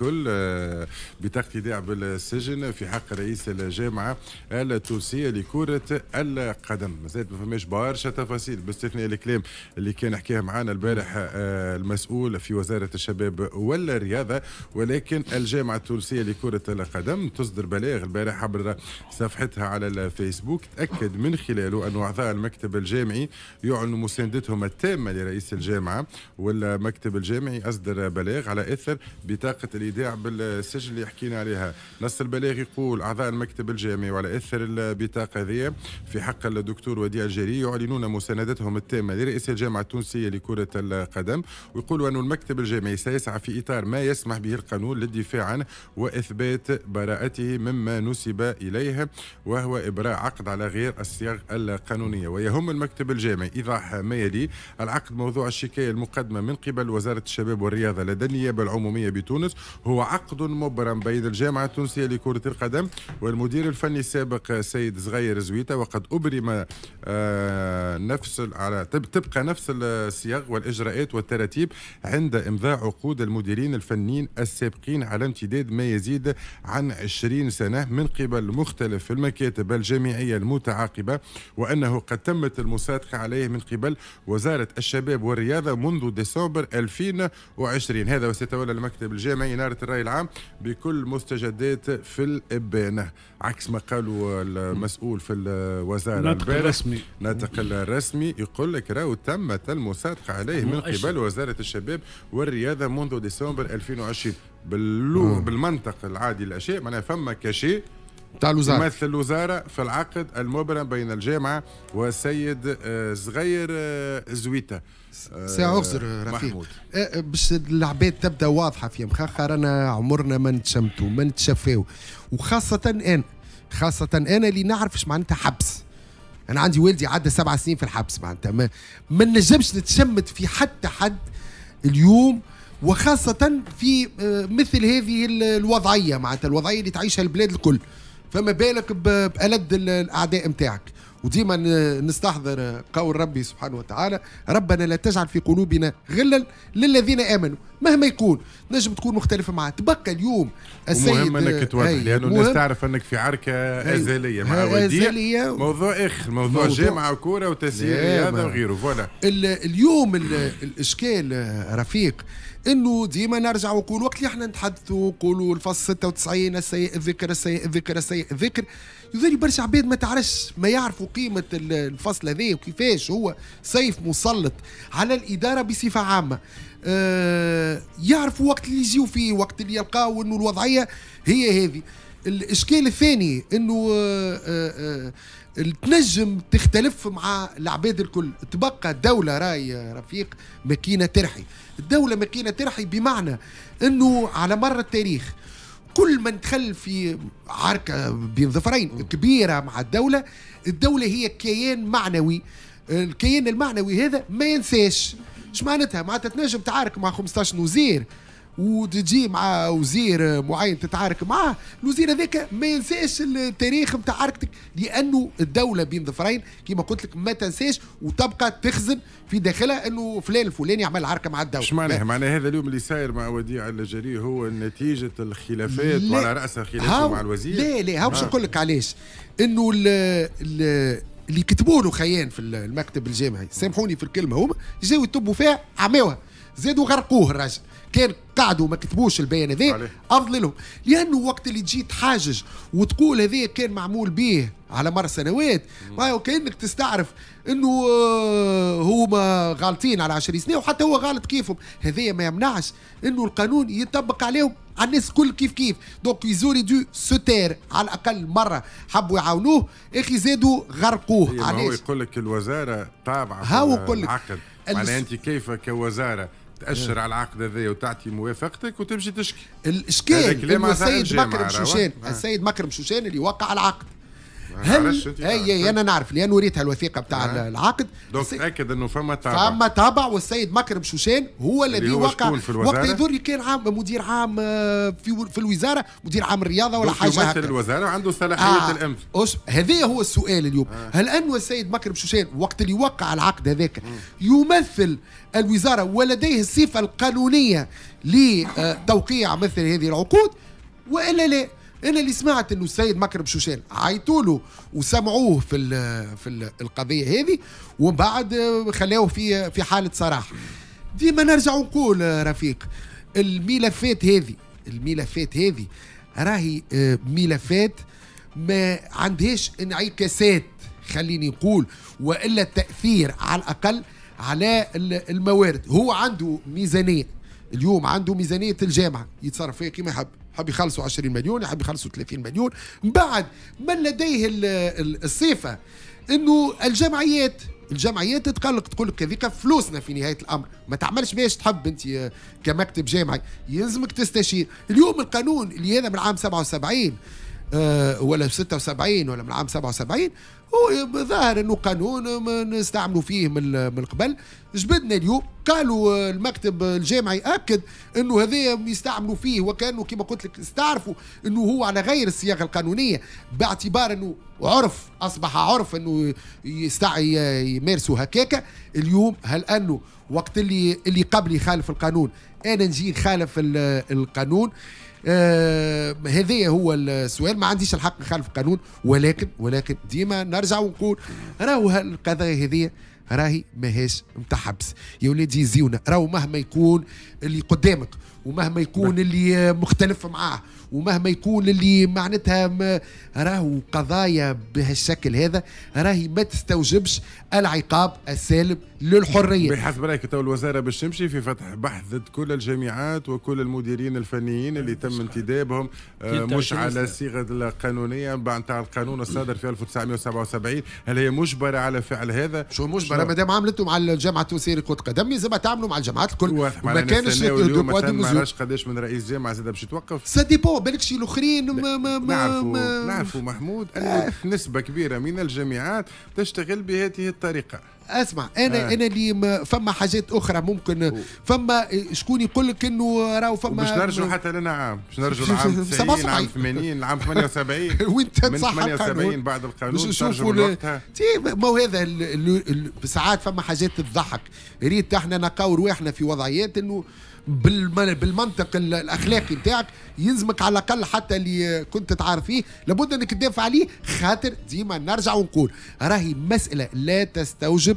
الكل آه، بتقتداء بالسجن في حق رئيس الجامعة التونسية لكرة القدم مازال ما فماش برشا تفاصيل باستثناء الكلام اللي كان حكاه معنا البارح آه، المسؤول في وزارة الشباب والرياضة ولكن الجامعة التونسية لكرة القدم تصدر بلاغ البارح عبر صفحتها على الفيسبوك تأكد من خلاله أن أعضاء المكتب الجامعي يعلنوا مساندتهم التامة لرئيس الجامعة والمكتب الجامعي أصدر بلاغ على إثر بطاقة الايداع بالسجل اللي حكينا عليها نص البلاغ يقول اعضاء المكتب الجامعي وعلى اثر البطاقه هذه في حق الدكتور وديع الجري يعلنون مساندتهم التامه لرئيس الجامعه التونسيه لكره القدم ويقولوا أن المكتب الجامعي سيسعى في اطار ما يسمح به القانون للدفاع عنه واثبات براءته مما نسب اليه وهو ابراء عقد على غير الصيغ القانونيه ويهم المكتب الجامعي ايضاح ما يلي العقد موضوع الشكايه المقدمه من قبل وزاره الشباب والرياضه لدى النيابه العموميه بتونس هو عقد مبرم بين الجامعة التونسية لكرة القدم والمدير الفني السابق سيد صغير زويته وقد أبرم آه، نفس على تبقى نفس السياق والإجراءات والتراتيب عند إمضاء عقود المديرين الفنيين السابقين على امتداد ما يزيد عن 20 سنة من قبل مختلف المكاتب الجامعية المتعاقبة وأنه قد تمت المصادقة عليه من قبل وزارة الشباب والرياضة منذ ديسمبر 2020 هذا وسيتولى المكتب الجامعي إنارة الرأي العام بكل مستجدات في الإبانة عكس ما قالوا المسؤول في الوزارة نطق الرسمي نطق الرسمي يقول لك راهو تمت المصادقة عليه من قبل وزارة الشباب والرياضة منذ ديسمبر 2020 بالمنطق العادي الأشياء معناها فما كشيء تاع الوزاره يمثل الوزاره في العقد المبرم بين الجامعه والسيد صغير آه، آه، زويته ساعذر آه، رفيق آه، آه، باش العباد تبدا واضحه في مخخه انا عمرنا ما نتشمتوا ما نتشفاو وخاصه انا خاصه انا اللي نعرف اش معناتها حبس انا عندي والدي عدى سبع سنين في الحبس معناتها ما, ما نجمش نتشمت في حتى حد اليوم وخاصة في مثل هذه الوضعية معناتها الوضعية اللي تعيشها البلاد الكل فما بالك بألد الأعداء نتاعك وديما نستحضر قول ربي سبحانه وتعالى ربنا لا تجعل في قلوبنا غلا للذين امنوا مهما يكون نجم تكون مختلفة معاه تبقى اليوم السيد مهم انك توضح لانه الناس تعرف انك في عركه ازليه مع ازلية موضوع اخر موضوع, موضوع جامعه كوره وتسيير رياضه وغيره فوالا اليوم الاشكال رفيق انه ديما نرجع ونقول وقت اللي احنا نتحدثوا نقولوا الفصل 96 السيء الذكر السيء الذكر السيء الذكر, السيء الذكر يظهر برشا عباد ما تعرفش ما يعرفوا قيمه الفصل هذا وكيفاش هو سيف مسلط على الاداره بصفه عامه آه يعرفوا وقت اللي يجيو فيه وقت اللي يلقاو انه الوضعيه هي هذه الاشكال الثاني انه آه آه, آه، تنجم تختلف مع العباد الكل تبقى الدولة راي رفيق ماكينة ترحي الدولة ماكينة ترحي بمعنى أنه على مر التاريخ كل من دخل في عركه بين ظفرين كبيره مع الدوله الدوله هي كيان معنوي الكيان المعنوي هذا ما ينساش اش معناتها معناتها تنجم تعارك مع 15 وزير وتجي مع وزير معين تتعارك معه الوزير هذاك ما ينساش التاريخ نتاع عركتك لانه الدوله بين ظفرين كما قلت لك ما تنساش وتبقى تخزن في داخلها انه فلان الفلاني عمل عركه مع الدوله اش معناها معناها هذا اليوم اللي صاير مع وديع الجري هو نتيجه الخلافات وعلى راسها خلاف مع الوزير لا لا هاو باش آه. نقول لك علاش انه ال ال اللي كتبوا له خيان في المكتب الجامعي سامحوني في الكلمه هما جاوا يطبوا فيها عماوها زادوا غرقوه الراجل كان قعدوا ما كتبوش البيان هذا افضل لهم لانه وقت اللي تجي تحاجج وتقول هذا كان معمول به على مر سنوات ما وكانك تستعرف انه هما آه، غالطين على عشر سنين وحتى هو غلط كيفهم هذايا ما يمنعش انه القانون يطبق عليهم على الناس الكل كيف كيف دونك يزوري دو سوتير على الاقل مره حبوا يعاونوه اخي زادوا غرقوه إيه، علاش هو يقول لك الوزاره تابعه هاو يقول لك معناها انت كيف كوزاره تاشر إيه. على العقد هذايا وتعطي موافقتك وتمشي تشكي الاشكال السيد مكرم شوشان إيه. السيد مكرم شوشان اللي وقع العقد هل اي انا نعرف لان وريتها الوثيقه بتاع نعم. العقد دونك تاكد انه فما تابع فما تابع والسيد مكرم شوشان هو الذي وقع وقت يدور كان عام مدير عام آه، في في الوزاره مدير عام الرياضه ولا حاجه يمثل الوزاره عنده صلاحيه آه. أش... هذا هو السؤال اليوم آه. هل انه السيد مكرم شوشان وقت اللي وقع العقد هذاك يمثل الوزاره ولديه الصفه القانونيه لتوقيع مثل هذه العقود والا لا انا اللي سمعت انه السيد مكرم شوشان عيطوا له وسمعوه في في القضيه هذه ومن بعد خلاوه في في حاله صراحه ديما نرجع نقول رفيق الملفات هذه الملفات هذه راهي آه، ملفات ما عندهاش انعكاسات خليني نقول والا تاثير على الاقل على الموارد هو عنده ميزانيه اليوم عنده ميزانيه الجامعه يتصرف فيها كما يحب حب يخلصوا 20 مليون حب يخلصوا 30 مليون من بعد من لديه الصفه انه الجمعيات الجمعيات تتقلق تقول لك هذيك فلوسنا في نهايه الامر ما تعملش باش تحب انت كمكتب جامعي يلزمك تستشير اليوم القانون اللي هذا من عام 77 آه، ولا في 76 ولا من عام 77 هو ظاهر انه قانون نستعملوا فيه من من قبل جبدنا اليوم قالوا المكتب الجامعي اكد انه هذا يستعملوا فيه وكانه كما قلت لك استعرفوا انه هو على غير الصياغه القانونيه باعتبار انه عرف اصبح عرف انه يستع يمارسوا هكاكا اليوم هل انه وقت اللي اللي قبلي خالف القانون انا نجي خالف القانون آه هذا هو السؤال ما عنديش الحق خلف القانون ولكن ولكن ديما نرجع ونقول راهو القضايا هذه راهي ماهيش نتاع حبس يا ولادي زيونا راهو مهما يكون اللي قدامك ومهما يكون اللي مختلف معاه ومهما يكون اللي معناتها راهو قضايا بهالشكل هذا راهي ما تستوجبش العقاب السالب للحريه بحسب رايك تو الوزاره باش تمشي في فتح بحث ضد كل الجامعات وكل المديرين الفنيين اللي تم انتدابهم آه، مش على صيغه القانونيه نتاع القانون الصادر في 1977 هل هي مجبره على فعل هذا شو مجبره ما دام عملتوا مع الجامعه التونسيه لكره القدم لازم تعملوا مع الجامعات الكل ما كانش ما نعرفش قداش من رئيس جامعه زاد باش يتوقف سا ديبو بالك شي الاخرين نعرفوا نعرفوا محمود آه. انه نسبه كبيره من الجامعات تشتغل بهذه الطريقه اسمع انا آه. انا اللي فما حاجات اخرى ممكن فما إيه، شكون يقول لك انه راهو فما باش نرجعوا حتى لنا عام باش نرجعوا لعام 90 عام 80 عام 78 وانت من 78 بعد القانون ترجعوا تي ما هو هذا ساعات فما حاجات تضحك ريت احنا نلقاو رواحنا في وضعيات انه بالمنطق الاخلاقي نتاعك يلزمك على الاقل حتى اللي كنت تعرف فيه لابد انك تدافع عليه خاطر ديما نرجع ونقول راهي مساله لا تستوجب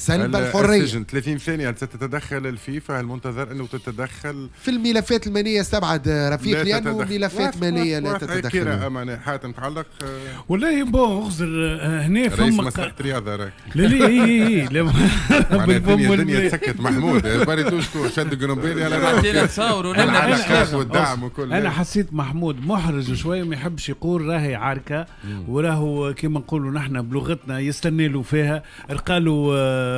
سلب الحريه السجن 30 ثانيه هل ستتدخل الفيفا المنتظر انه تتدخل في الملفات الماليه استبعد آه، رفيق لانه ملفات ماليه لا تتدخل كيرا امانه حاتم تعلق آه. والله بون اخزر آه، هنا فما رئيس مسرحيه رياضه راك لا لا اي اي إيه، الدنيا تسكت محمود باريتو شكون شد جرومبيري على تصوروا والدعم وكل انا حسيت محمود محرج شويه ما يحبش يقول راهي عركه وراهو كيما نقولوا نحن بلغتنا يستنى له فيها قالوا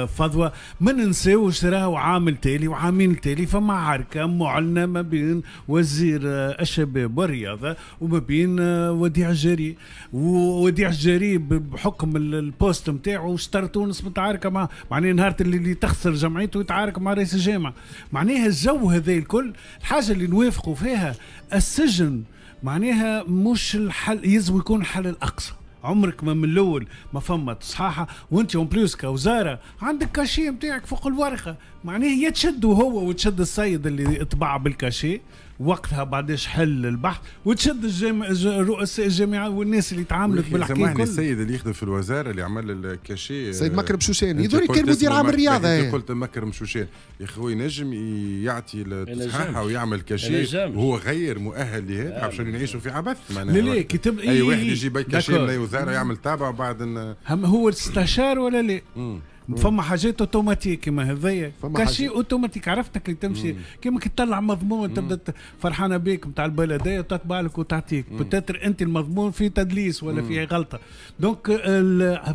فضوى ما ننساوش راهو عام التالي وعامين التالي فما عركه معلنه ما بين وزير الشباب والرياضه وما بين وديع الجري ووديع الجري بحكم البوست نتاعو شطر تونس متعاركه مع معناها نهار اللي تخسر جمعيته يتعارك مع رئيس الجامعه معناها الجو هذا الكل الحاجه اللي نوافقوا فيها السجن معناها مش الحل يلزم يكون الحل الاقصى عمرك ما من الاول ما فما تصحاحه وانت اون بليس كوزاره عندك كاشي نتاعك فوق الورقه معناه يا هو وتشد السيد اللي طبع بالكاشي وقتها بعدش حل البحث وتشد الجامع رؤساء الجامعه والناس اللي تعاملت بالحكي سامحني السيد اللي يخدم في الوزاره اللي عمل الكاشي سيد مكرم آه، شوشان يدوري كان مدير عام الرياضه انت إيه. قلت مكرم شوشان يا خوي نجم يعطي التصحيحه ويعمل كاشي وهو غير مؤهل لهذا نعم. عشان نعيشوا في عبث معناها لا لا اي إيه، واحد يجي كاشي من الوزاره يعمل تابع وبعد هو استشار ولا لا؟ فما حاجات اوتوماتيك كيما هذايا كاشي اوتوماتيك عرفتك اللي تمشي كيما كي تطلع مضمون تبدا فرحانه بيك نتاع البلديه وتطبع لك وتعطيك بتاتر انت المضمون في تدليس ولا في غلطه دونك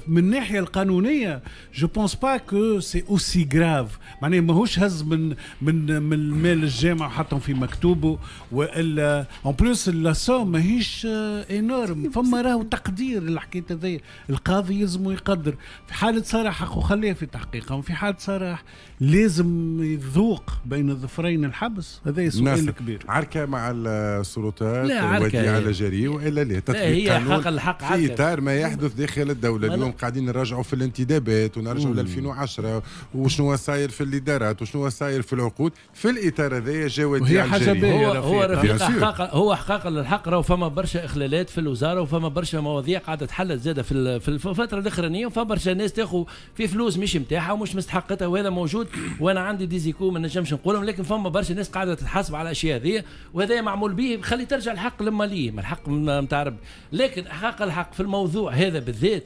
من الناحيه القانونيه جو بونس با كو سي اوسي غراف معناها ماهوش هز من من من مال الجامع وحطهم في مكتوبه والا اون بلوس لا سوم ماهيش انورم فما راهو تقدير الحكايه هذايا القاضي يلزمو يقدر في حاله صراحه الأقلية في تحقيقهم في حال صراح لازم يذوق بين الظفرين الحبس هذا سؤال كبير عركة مع السلطات ودي على جري وإلا لا تطبيق قانون حق الحق في إطار ما يحدث داخل الدولة اليوم قاعدين نراجعوا في الانتدابات ونرجعوا ل 2010 وشنو صاير في الإدارات وشنو صاير في العقود في الإطار هذا جا ودي على الجري هو, هو رفيق حقاق هو حقاق للحق راهو فما برشا إخلالات في الوزارة وفما برشا مواضيع قاعدة تحلت زادة في الفترة الأخرانية وفما برشا ناس تاخذ في فلوس فلوس مش نتاعها ومش مستحقتها وهذا موجود وانا عندي ديزيكو ما نجمش نقولهم لكن فما برشا ناس قاعده تتحاسب على الاشياء هذه وهذا معمول به خلي ترجع الحق لماليه الحق نتاع ربي لكن حق الحق في الموضوع هذا بالذات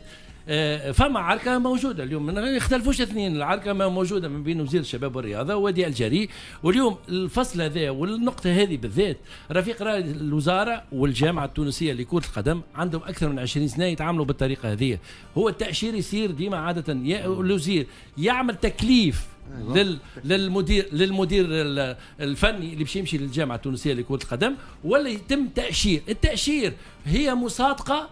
آه، فما عركه موجوده اليوم ما يختلفوش اثنين العركه ما موجوده من بين وزير الشباب والرياضه وادي الجري واليوم الفصل هذا والنقطه هذه بالذات رفيق رائد الوزاره والجامعه التونسيه لكره القدم عندهم اكثر من 20 سنه يتعاملوا بالطريقه هذه هو التاشير يصير ديما عاده الوزير يعمل تكليف أيوة. للمدير للمدير الفني اللي باش يمشي للجامعه التونسيه لكره القدم ولا يتم تاشير التاشير هي مصادقه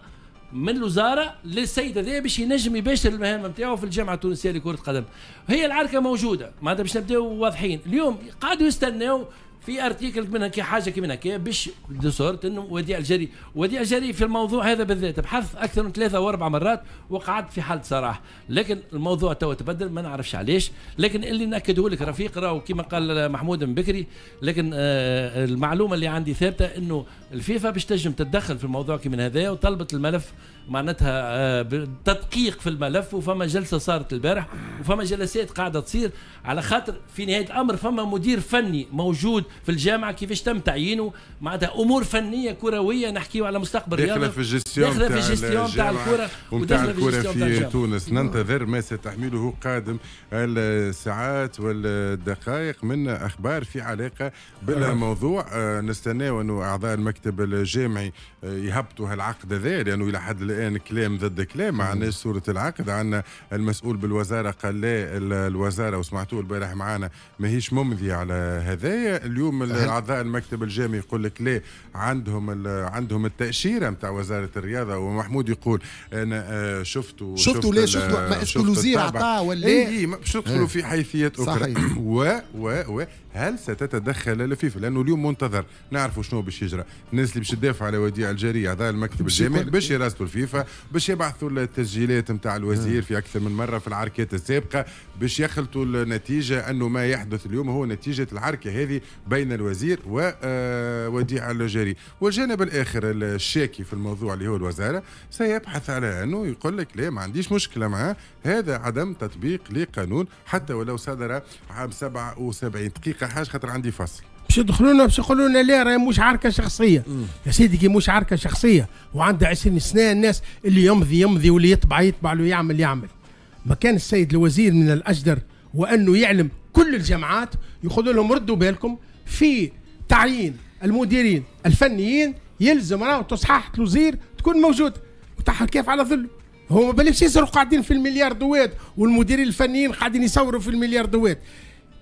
من الوزاره للسيد هذا باش ينجم يباشر المهام نتاعو في الجامعه التونسيه لكره القدم هي العركه موجوده معناتها باش نبداو واضحين اليوم قعدوا يستناو في ارتيكل منها كي حاجه كيما هكا باش ديسورت انه وديع الجري وديع الجري في الموضوع هذا بالذات بحث اكثر من ثلاثه واربع مرات وقعدت في حاله صراحه لكن الموضوع توا تبدل ما نعرفش علاش لكن اللي ناكده لك رفيق راهو كيما قال محمود من بكري لكن آه المعلومه اللي عندي ثابته انه الفيفا باش تنجم تتدخل في الموضوع كيما هذا وطلبت الملف معناتها آه، تدقيق في الملف وفما جلسه صارت البارح وفما جلسات قاعده تصير على خاطر في نهايه الامر فما مدير فني موجود في الجامعه كيفاش تم تعيينه معناتها امور فنيه كرويه نحكيو على مستقبل الرياضه داخله في الجستيون داخله في الجستيون تاع الكره وتاع الكره في تونس ننتظر ما ستحمله قادم الساعات والدقائق من اخبار في علاقه بالموضوع آه، نستناو انه اعضاء المكتب الجامعي آه، يهبطوا هالعقد هذا لانه الى حد الان الان كلام ضد كلام ما عندناش صوره العقد عندنا المسؤول بالوزاره قال لا الوزاره وسمعتوه البارح معنا ماهيش ممضيه على هذايا اليوم اعضاء المكتب الجامعي يقول لك لا عندهم عندهم التاشيره نتاع وزاره الرياضه ومحمود يقول انا آه، شفتوا شفتوا ليه شفتوا ما اسكو الوزير عطاه ولا اي باش ندخلوا في حيثيات اخرى و و و هل ستتدخل لفيفا لانه اليوم منتظر نعرفوا شنو باش يجرى الناس اللي باش تدافع على وديع الجاريه هذا المكتب الجامعي باش يراسلوا الفيفا باش يبعثوا التسجيلات نتاع الوزير في اكثر من مره في العركات السابقه باش يخلطوا النتيجه انه ما يحدث اليوم هو نتيجه العركه هذه بين الوزير ووديع آه، الجاري والجانب الاخر الشاكي في الموضوع اللي هو الوزاره سيبحث على انه يقول لك لا ما عنديش مشكله معاه هذا عدم تطبيق لقانون حتى ولو صدر عام 77 دقيقه حاج خاطر عندي فصل باش يدخلونا باش يقولوا لنا لا راهي مش عركه شخصيه مم. يا سيدي كي مش عركه شخصيه وعندها 20 سنه الناس اللي يمضي يمضي واللي يطبع يطبع له يعمل يعمل ما كان السيد الوزير من الاجدر وانه يعلم كل الجامعات يقولوا لهم ردوا بالكم في تعيين المديرين الفنيين يلزم راه تصحح الوزير تكون موجودة وتحت كيف على ظله هو ما بالهمش يصيروا قاعدين في الملياردوات والمديرين الفنيين قاعدين يصوروا في الملياردوات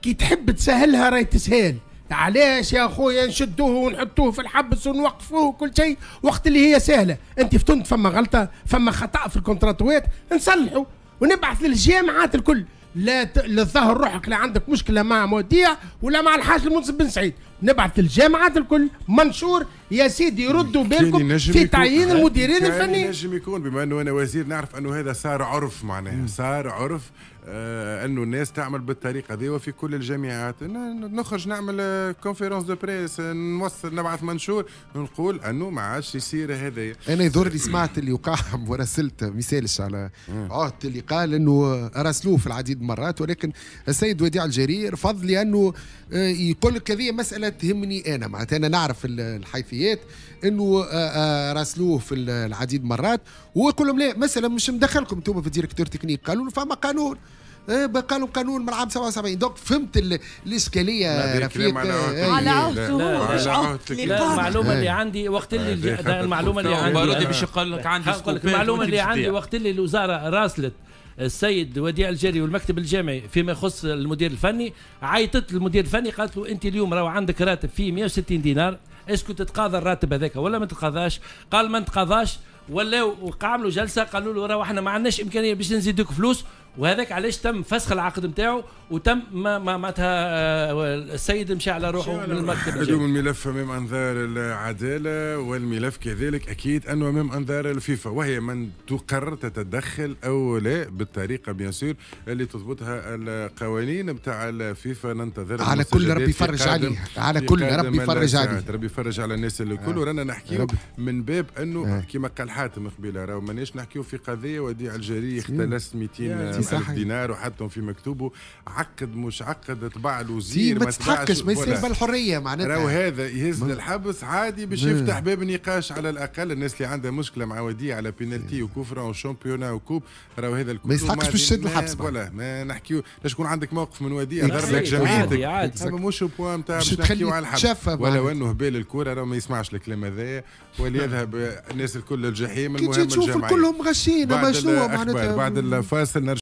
كي تحب تسهلها راهي تسهل علاش يا خويا نشدوه ونحطوه في الحبس ونوقفوه كل شيء وقت اللي هي سهله انت فتنت فما غلطه فما خطا في الكونتراتوات نصلحوا ونبعث للجامعات الكل لا ت... روحك لا عندك مشكله مع موديع ولا مع الحاج المنصب بن سعيد نبعث للجامعات الكل منشور يا سيدي ردوا بالكم في تعيين المديرين الفنيين نجم يكون بما انه انا وزير نعرف انه هذا صار عرف معناها صار عرف آه، انه الناس تعمل بالطريقه ذي وفي كل الجامعات نخرج نعمل كونفيرونس دو بريس نوصل نبعث منشور نقول انه ما عادش يصير هذا انا يضرني سمعت اللي وقع وراسلت مثالش على آه. عهد اللي قال انه راسلوه في العديد مرات المرات ولكن السيد وديع الجرير رفض لانه آه، يقول لك هذه مساله تهمني انا معناتها انا نعرف الحيثيات انه راسلوه في العديد مرات ويقول لهم لا مساله مش مدخلكم انتم في الديريكتور تكنيك قالوا له فما قانون إيه، قالوا قانون من عام 77 دونك فهمت الاشكاليه رفيق إيه، على عهدك آه، لا المعلومه اللي آه. عندي وقت اللي آه، المعلومه اللي عندي بارودي باش يقول لك عندي المعلومه اللي عندي وقت اللي الوزاره راسلت السيد وديع الجري والمكتب الجامعي فيما يخص المدير الفني عيطت للمدير الفني قالت له انت اليوم راهو عندك راتب فيه 160 دينار اسكو تتقاضى الراتب هذاك ولا ما تتقاضاش قال ما تتقاضاش ولا عملوا جلسه قالوا له راهو احنا ما عندناش امكانيه باش نزيدوك فلوس وهذاك علاش تم فسخ العقد نتاعو وتم ما معناتها آه، السيد مشى على روحه من المكتب بدون الملف امام انظار العداله والملف كذلك اكيد انه امام انظار الفيفا وهي من تقرر تتدخل او لا بالطريقه بيان سور اللي تضبطها القوانين نتاع الفيفا ننتظر على كل ربي يفرج عليه على كل ربي يفرج عليه ربي يفرج على الناس الكل آه. ورانا نحكيو من باب انه آه. كما قال حاتم قبيله راه ماناش نحكيو في قضيه وديع الجاريه اختلس 200 صحيح. دينار وحطهم في مكتوبه عقد مش عقد تبع الوزير ما تستحقش ما يصير بالحريه معناتها راهو هذا يهز للحبس عادي باش يفتح باب نقاش على الاقل الناس اللي عندها مشكله مع وديه على بينالتي وكفره وشامبيونا وكوب راهو هذا الكل ما يستحقش باش يشد الحبس ولا ما نحكي باش يكون عندك موقف من وديه غير لك جمعيتك عادي اما مش بوان نتاع باش نحكيو على الحبس ولو انه هبال الكوره راهو ما يسمعش الكلام هذايا وليذهب الناس الكل للجحيم المهم الجمعيه كلهم غشين ما شنو معناتها بعد الفاصل